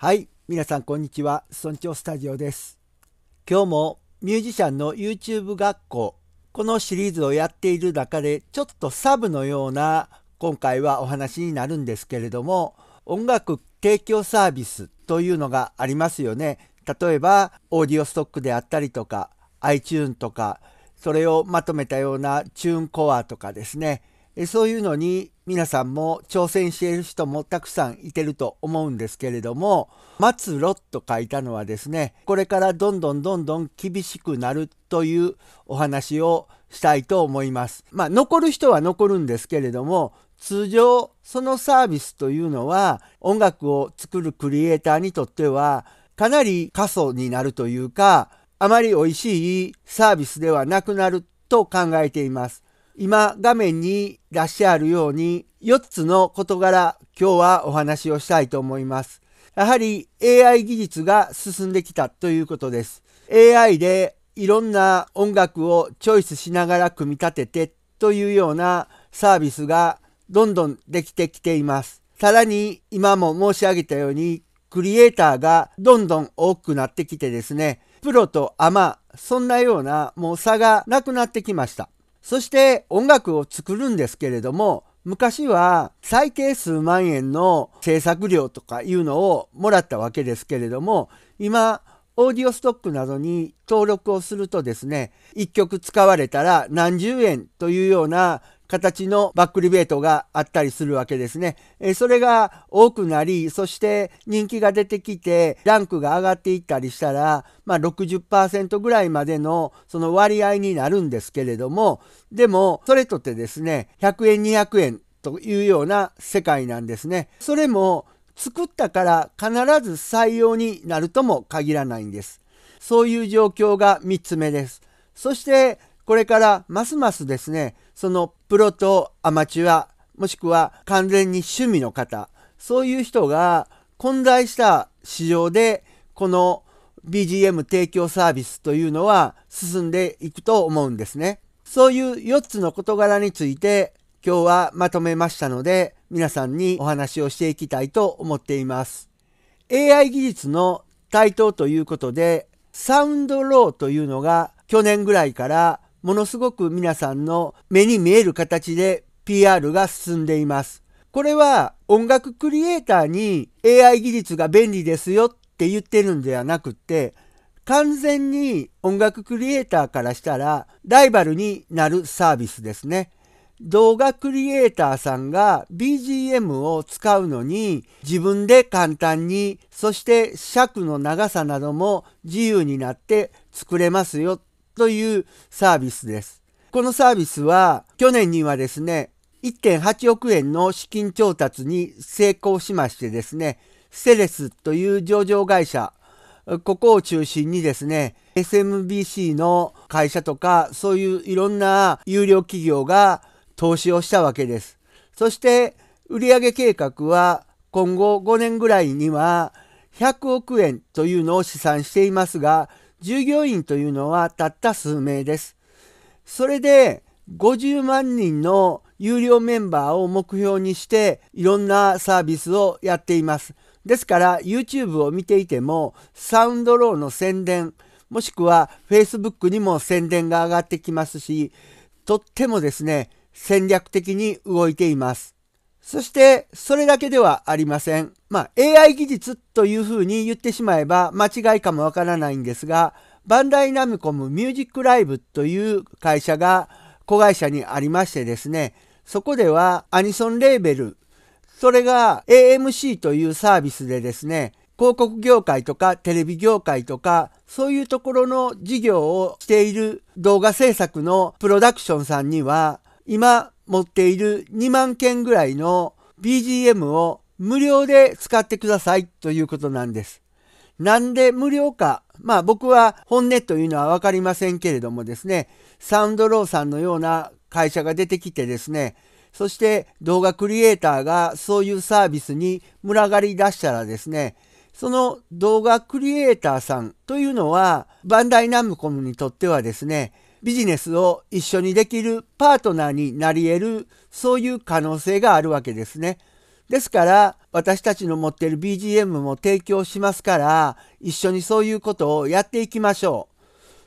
はい皆さんこんにちは村長スタジオです今日もミュージシャンの YouTube 学校このシリーズをやっている中でちょっとサブのような今回はお話になるんですけれども音楽提供サービスというのがありますよね例えばオーディオストックであったりとか iTune とかそれをまとめたようなチューンコアとかですねそういうのに皆さんも挑戦している人もたくさんいてると思うんですけれども「末路」と書いたのはですねこれからどんどんどんどん厳しくなるというお話をしたいと思います。まあ、残る人は残るんですけれども通常そのサービスというのは音楽を作るクリエイターにとってはかなり過疎になるというかあまり美味しいサービスではなくなると考えています。今画面に出してあるように4つの事柄今日はお話をしたいと思います。やはり AI 技術が進んできたということです。AI でいろんな音楽をチョイスしながら組み立ててというようなサービスがどんどんできてきています。さらに今も申し上げたようにクリエイターがどんどん多くなってきてですね、プロとアマ、そんなようなもう差がなくなってきました。そして音楽を作るんですけれども昔は最低数万円の制作料とかいうのをもらったわけですけれども今オーディオストックなどに登録をするとですね1曲使われたら何十円というような形のバックリベートがあったりするわけですね。えそれが多くなり、そして人気が出てきて、ランクが上がっていったりしたら、まあ、60%ぐらいまでのその割合になるんですけれども、でも、それとってですね、100円、200円というような世界なんですね。それも作ったから必ず採用になるとも限らないんです。そういう状況が3つ目です。そしてこれからますますですねそのプロとアマチュア、もしくは完全に趣味の方、そういう人が混在した市場で、この BGM 提供サービスというのは進んでいくと思うんですね。そういう4つの事柄について今日はまとめましたので皆さんにお話をしていきたいと思っています。AI 技術の台頭ということでサウンドローというのが去年ぐらいからものすごく皆さんの目に見える形で PR が進んでいます。これは音楽クリエイターに AI 技術が便利ですよって言ってるんではなくて、完全に音楽クリエイターからしたらライバルになるサービスですね。動画クリエイターさんが BGM を使うのに自分で簡単にそして尺の長さなども自由になって作れますよというサービスです。このサービスは去年にはですね、1.8億円の資金調達に成功しましてですね、ステレスという上場会社、ここを中心にですね、SMBC の会社とか、そういういろんな有料企業が投資をしたわけです。そして、売上計画は今後5年ぐらいには100億円というのを試算していますが、従業員というのはたった数名です。それで50万人の有料メンバーを目標にしていろんなサービスをやっています。ですから YouTube を見ていてもサウンドローの宣伝もしくは Facebook にも宣伝が上がってきますしとってもですね戦略的に動いています。そして、それだけではありません。まあ、AI 技術というふうに言ってしまえば間違いかもわからないんですが、バンダイナムコムミュージックライブという会社が子会社にありましてですね、そこではアニソンレーベル、それが AMC というサービスでですね、広告業界とかテレビ業界とかそういうところの事業をしている動画制作のプロダクションさんには今持っている2万件ぐらいの BGM を無料で使ってくださいということなんです。なんで無料か。まあ僕は本音というのはわかりませんけれどもですね、サウンドローさんのような会社が出てきてですね、そして動画クリエイターがそういうサービスに群がり出したらですね、その動画クリエイターさんというのは、バンダイナムコムにとってはですね、ビジネスを一緒にできるパートナーになり得るそういう可能性があるわけですね。ですから私たちの持っている BGM も提供しますから一緒にそういうことをやっていきましょう。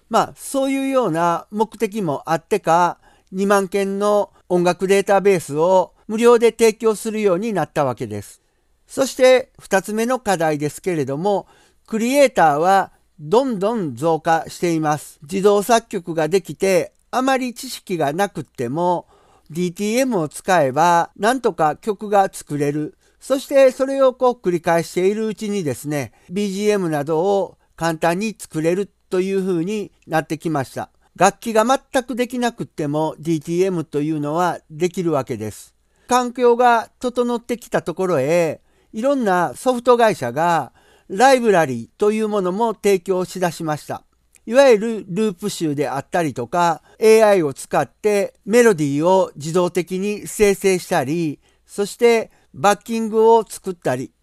まあそういうような目的もあってか2万件の音楽データベースを無料で提供するようになったわけです。そして2つ目の課題ですけれどもクリエイターはどんどん増加しています。自動作曲ができて、あまり知識がなくっても、DTM を使えば、なんとか曲が作れる。そしてそれをこう繰り返しているうちにですね、BGM などを簡単に作れるという風になってきました。楽器が全くできなくっても DTM というのはできるわけです。環境が整ってきたところへ、いろんなソフト会社がライブラリーというものも提供しだしました。いわゆるループ集であったりとか、AI を使ってメロディーを自動的に生成したり、そしてバッキングを作ったり、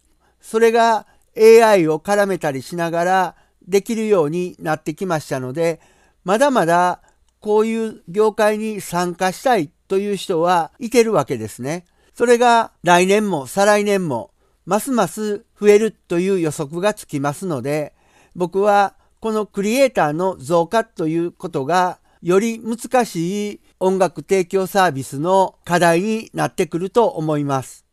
それが AI を絡めたりしながらできるようになってきましたので、まだまだこういう業界に参加したいという人はいてるわけですね。それが来年も再来年もますます増えるという予測がつきますので、僕はこのクリエイターの増加ということがより難しい音楽提供サービスの課題になってくると思います。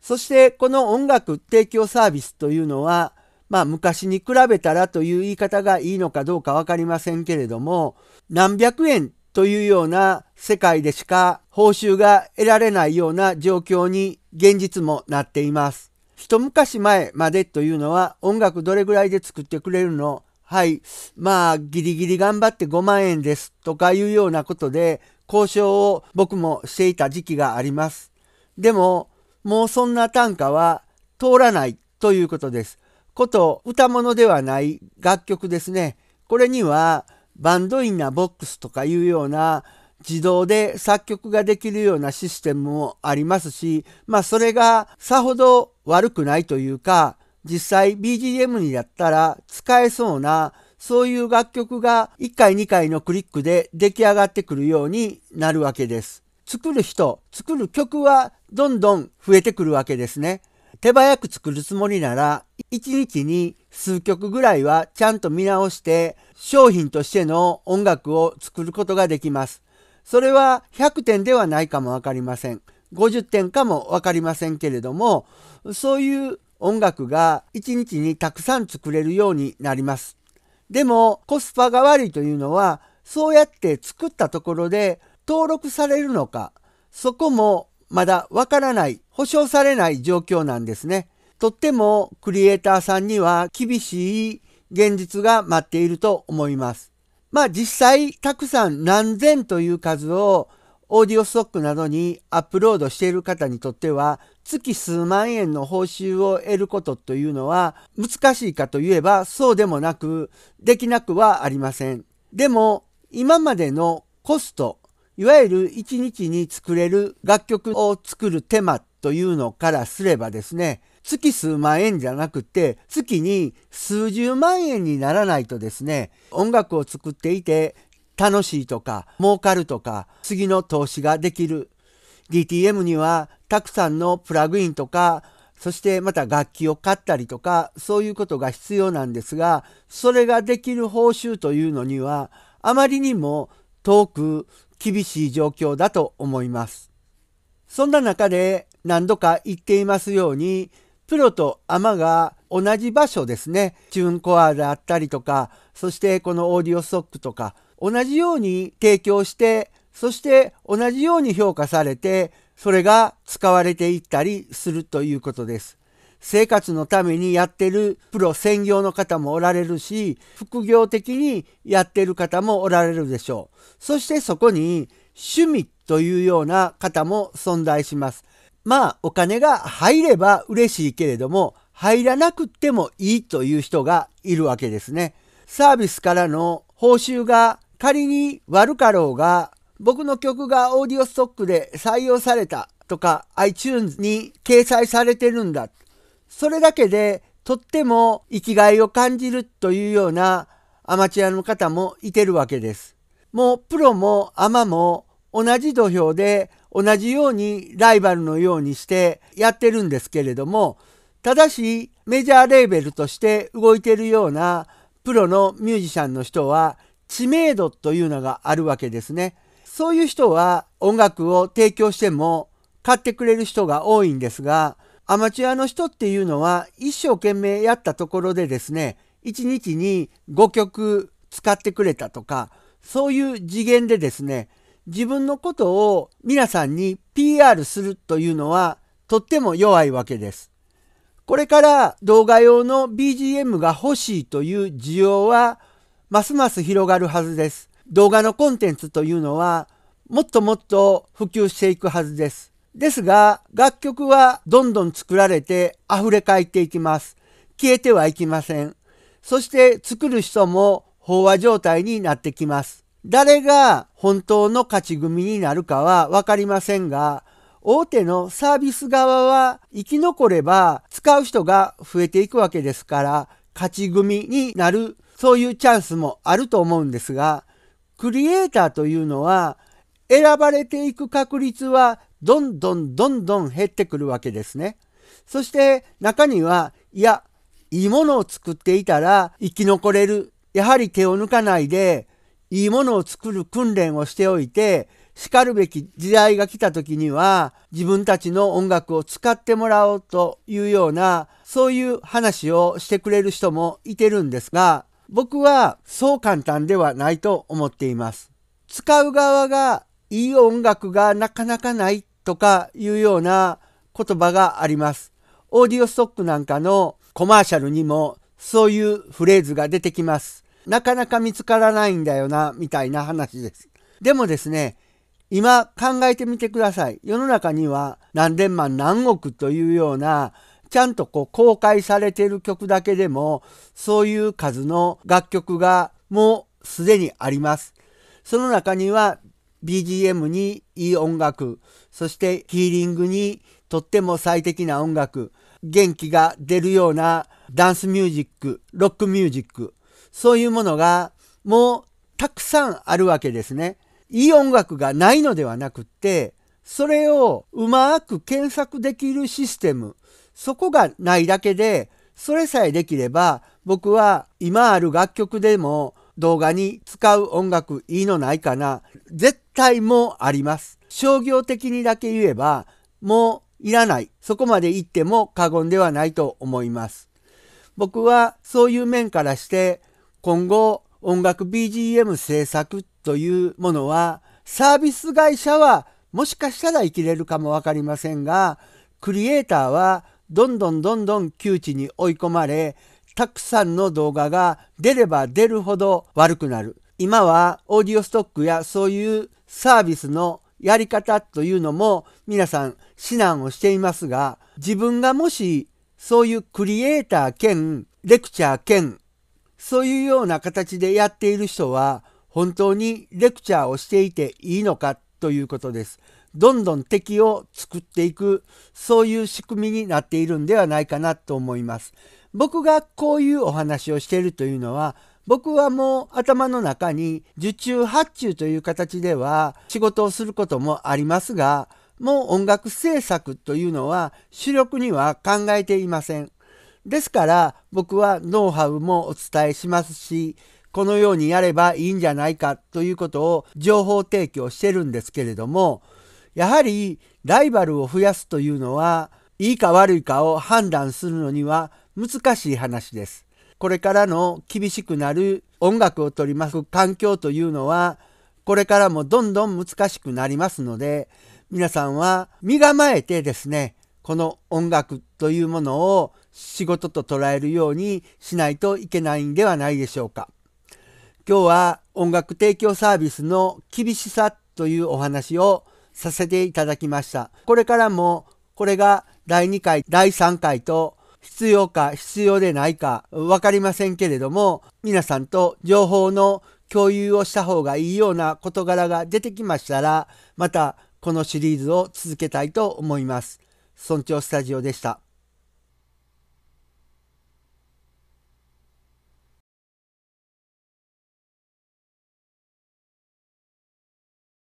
そしてこの音楽提供サービスというのは、まあ昔に比べたらという言い方がいいのかどうかわかりませんけれども、何百円というような世界でしか報酬が得られないような状況に現実もなっています。一昔前までというのは音楽どれぐらいで作ってくれるのはい、まあギリギリ頑張って5万円ですとかいうようなことで交渉を僕もしていた時期があります。でももうそんな単価は通らないということです。こと歌物ではない楽曲ですね。これにはバンドインなボックスとかいうような自動で作曲ができるようなシステムもありますし、まあそれがさほど悪くないというか、実際 BGM にやったら使えそうなそういう楽曲が1回2回のクリックで出来上がってくるようになるわけです。作る人、作る曲はどんどん増えてくるわけですね。手早く作るつもりなら1日に数曲ぐらいはちゃんと見直して商品としての音楽を作ることができます。それは100点ではないかも分かりません。50点かも分かりませんけれども、そういう音楽が1日にたくさん作れるようになります。でもコスパが悪いというのは、そうやって作ったところで登録されるのか、そこもまだわからない、保証されない状況なんですね。とってもクリエイターさんには厳しい現実が待っていると思います。まあ実際たくさん何千という数をオーディオストックなどにアップロードしている方にとっては月数万円の報酬を得ることというのは難しいかといえばそうでもなくできなくはありません。でも今までのコストいわゆる1日に作れる楽曲を作る手間というのからすればですね月数万円じゃなくて月に数十万円にならないとですね音楽を作っていて楽しいとか儲かるとか次の投資ができる DTM にはたくさんのプラグインとかそしてまた楽器を買ったりとかそういうことが必要なんですがそれができる報酬というのにはあまりにも遠く厳しい状況だと思います。そんな中で何度か言っていますようにプロとアマが同じ場所ですねチューンコアであったりとかそしてこのオーディオストックとか同じように提供してそして同じように評価されてそれが使われていったりするということです。生活のためにやってるプロ専業の方もおられるし副業的にやってる方もおられるでしょうそしてそこに趣味というような方も存在しますまあお金が入れば嬉しいけれども入らなくてもいいという人がいるわけですね。サービスからの報酬が仮に悪かろうが僕の曲がオーディオストックで採用されたとか iTunes に掲載されてるんだ。それだけでとっても生きがいを感じるというようなアマチュアの方もいてるわけです。もうプロもアマも同じ土俵で同じようにライバルのようにしてやってるんですけれどもただしメジャーレーベルとして動いてるようなプロのミュージシャンの人は知名度というのがあるわけですね。そういう人は音楽を提供しても買ってくれる人が多いんですがアマチュアの人っていうのは一生懸命やったところでですね1日に5曲使ってくれたとかそういう次元でですね自分のことを皆さんに PR するというのはとっても弱いわけです。これから動画用の BGM が欲しいという需要はますます広がるはずです。動画のコンテンツというのはもっともっと普及していくはずです。ですが楽曲はどんどん作られて溢れ返っていきます。消えてはいきません。そして作る人も飽和状態になってきます。誰が本当の勝ち組になるかはわかりませんが、大手のサービス側は生き残れば使う人が増えていくわけですから、勝ち組になる、そういうチャンスもあると思うんですが、クリエイターというのは選ばれていく確率はどんどんどんどん減ってくるわけですね。そして中には、いや、いいものを作っていたら生き残れる。やはり手を抜かないでいいものを作る訓練をしておいて、叱るべき時代が来た時には自分たちの音楽を使ってもらおうというようなそういう話をしてくれる人もいてるんですが僕はそう簡単ではないと思っています。使う側がいい音楽がなかなかないとかいうような言葉があります。オーディオストックなんかのコマーシャルにもそういうフレーズが出てきます。なかなか見つからないんだよな、みたいな話です。でもですね、今考えてみてください。世の中には何千万何億というようなちゃんとこう公開されてる曲だけでもそういう数の楽曲がもうすでにあります。その中には BGM にいい音楽、そしてヒーリングにとっても最適な音楽、元気が出るようなダンスミュージック、ロックミュージック、そういうものがもうたくさんあるわけですね。いい音楽がないのではなくて、それをうまく検索できるシステム、そこがないだけで、それさえできれば、僕は今ある楽曲でも動画に使う音楽いいのないかな、絶対もあります。商業的にだけ言えば、もういらない。そこまで言っても過言ではないと思います。僕はそういう面からして、今後音楽 BGM 制作というものはサービス会社はもしかしたら生きれるかも分かりませんがクリエイターはどんどんどんどん窮地に追い込まれたくさんの動画が出れば出るほど悪くなる今はオーディオストックやそういうサービスのやり方というのも皆さん指南をしていますが自分がもしそういうクリエイター兼レクチャー兼そういうような形でやっている人は本当にレクチャーをしていていいのかということです。どんどん敵を作っていくそういう仕組みになっているんではないかなと思います。僕がこういうお話をしているというのは僕はもう頭の中に受注発注という形では仕事をすることもありますがもう音楽制作というのは主力には考えていません。ですから僕はノウハウもお伝えしますし、このようにやればいいんじゃないかということを情報提供してるんですけれども、やはりライバルを増やすというのは、いいか悪いかを判断するのには難しい話です。これからの厳しくなる音楽を取り巻く環境というのは、これからもどんどん難しくなりますので、皆さんは身構えてですね、この音楽というものを仕事と捉えるようにしないといけないんではないでしょうか。今日は音楽提供サービスの厳しさというお話をさせていただきました。これからもこれが第2回、第3回と必要か必要でないか分かりませんけれども皆さんと情報の共有をした方がいいような事柄が出てきましたらまたこのシリーズを続けたいと思います。村長スタジオでした。